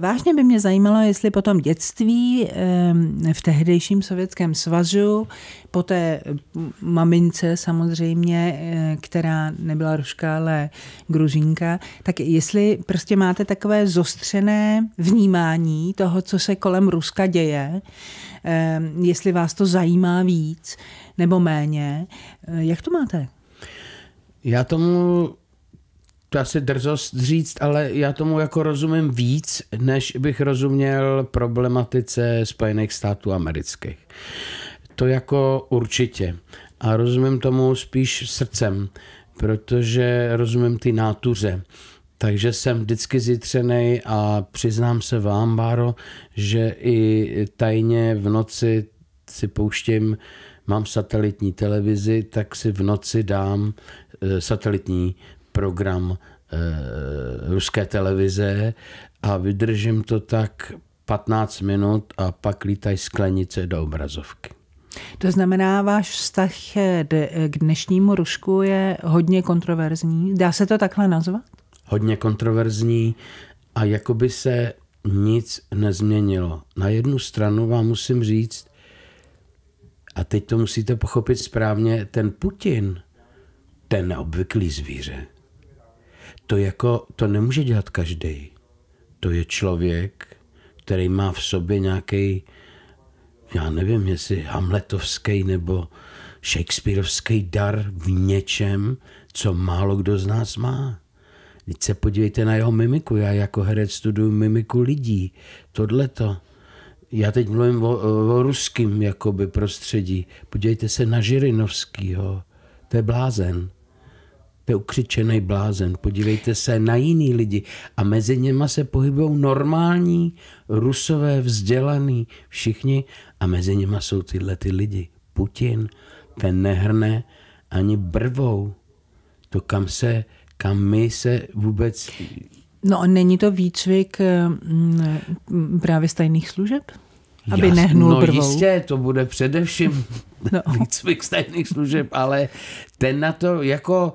Vážně by mě zajímalo, jestli potom dětství v tehdejším Sovětském svazu, po té mamince samozřejmě, e, která nebyla ruška, ale gruzínka, tak jestli prostě máte takové zostřené vnímání toho, co se kolem Ruska děje, jestli vás to zajímá víc nebo méně. E, jak to máte? Já tomu to asi drzost říct, ale já tomu jako rozumím víc, než bych rozuměl problematice Spojených států amerických. To jako určitě. A rozumím tomu spíš srdcem, protože rozumím ty nátuře. Takže jsem vždycky zítřený a přiznám se vám, Báro, že i tajně v noci si pouštím, mám satelitní televizi, tak si v noci dám e, satelitní program eh, ruské televize a vydržím to tak 15 minut a pak lítají sklenice do obrazovky. To znamená, váš vztah k dnešnímu rušku je hodně kontroverzní. Dá se to takhle nazvat? Hodně kontroverzní a jako by se nic nezměnilo. Na jednu stranu vám musím říct, a teď to musíte pochopit správně, ten Putin, ten neobvyklý zvíře to, jako, to nemůže dělat každý. To je člověk, který má v sobě nějaký, já nevím, jestli hamletovský nebo shakespearovský dar v něčem, co málo kdo z nás má. Teď se podívejte na jeho mimiku. Já jako herec studuju mimiku lidí. to. Já teď mluvím o, o ruským jakoby, prostředí. Podívejte se na Žirinovskýho. To je blázen to je ukřičený blázen, podívejte se na jiný lidi a mezi něma se pohybují normální, rusové, vzdělaný, všichni a mezi něma jsou tyhle ty lidi. Putin, ten nehrne ani brvou to, kam se, kam my se vůbec... No a není to výcvik eh, mm, eh, právě stejných služeb? Aby Jasný, nehnul no brvou. jistě, to bude především no. výcvik stejných služeb, ale ten na to jako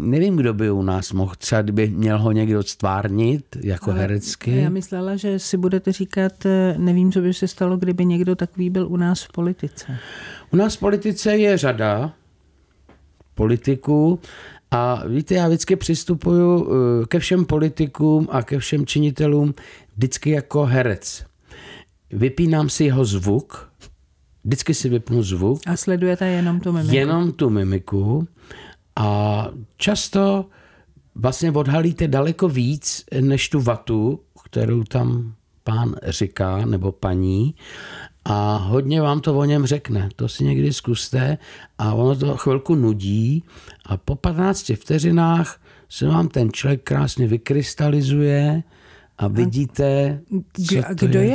nevím, kdo by u nás mohl, třeba kdyby měl ho někdo stvárnit jako Ale herecky. Já myslela, že si budete říkat, eh, nevím, co by se stalo, kdyby někdo takový byl u nás v politice. U nás v politice je řada politiků a víte, já vždycky přistupuju eh, ke všem politikům a ke všem činitelům vždycky jako herec. Vypínám si jeho zvuk, vždycky si vypnu zvuk. A sledujete jenom tu mimiku. Jenom tu mimiku a často vlastně odhalíte daleko víc než tu vatu, kterou tam pán říká nebo paní a hodně vám to o něm řekne. To si někdy zkuste a ono to chvilku nudí a po 15 vteřinách se vám ten člověk krásně vykrystalizuje a vidíte, co to je. Kdo je